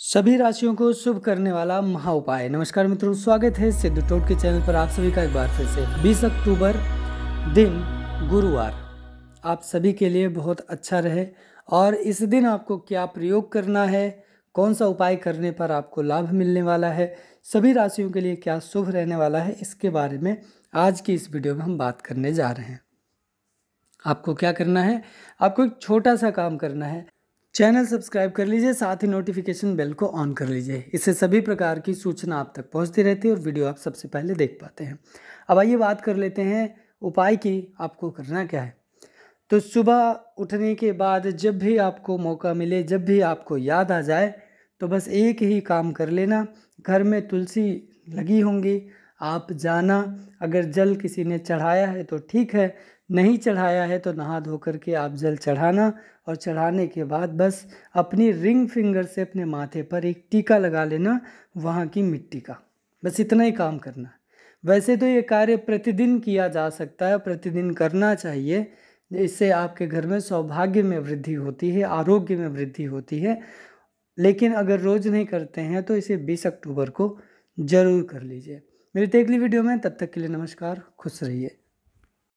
सभी राशियों को शुभ करने वाला महा उपाय नमस्कार मित्रों स्वागत है सिद्ध टोट के चैनल पर आप सभी का एक बार फिर से 20 अक्टूबर दिन गुरुवार आप सभी के लिए बहुत अच्छा रहे और इस दिन आपको क्या प्रयोग करना है कौन सा उपाय करने पर आपको लाभ मिलने वाला है सभी राशियों के लिए क्या शुभ रहने वाला है इसके बारे में आज की इस वीडियो में हम बात करने जा रहे हैं आपको क्या करना है आपको एक छोटा सा काम करना है चैनल सब्सक्राइब कर लीजिए साथ ही नोटिफिकेशन बेल को ऑन कर लीजिए इससे सभी प्रकार की सूचना आप तक पहुंचती रहती है और वीडियो आप सबसे पहले देख पाते हैं अब आइए बात कर लेते हैं उपाय की आपको करना क्या है तो सुबह उठने के बाद जब भी आपको मौका मिले जब भी आपको याद आ जाए तो बस एक ही काम कर लेना घर में तुलसी लगी होंगी आप जाना अगर जल किसी ने चढ़ाया है तो ठीक है नहीं चढ़ाया है तो नहा धो कर के आप जल चढ़ाना और चढ़ाने के बाद बस अपनी रिंग फिंगर से अपने माथे पर एक टीका लगा लेना वहाँ की मिट्टी का बस इतना ही काम करना वैसे तो ये कार्य प्रतिदिन किया जा सकता है प्रतिदिन करना चाहिए इससे आपके घर में सौभाग्य में वृद्धि होती है आरोग्य में वृद्धि होती है लेकिन अगर रोज़ नहीं करते हैं तो इसे बीस अक्टूबर को ज़रूर कर लीजिए मेरी तो अगली वीडियो में तब तक के लिए नमस्कार खुश रहिए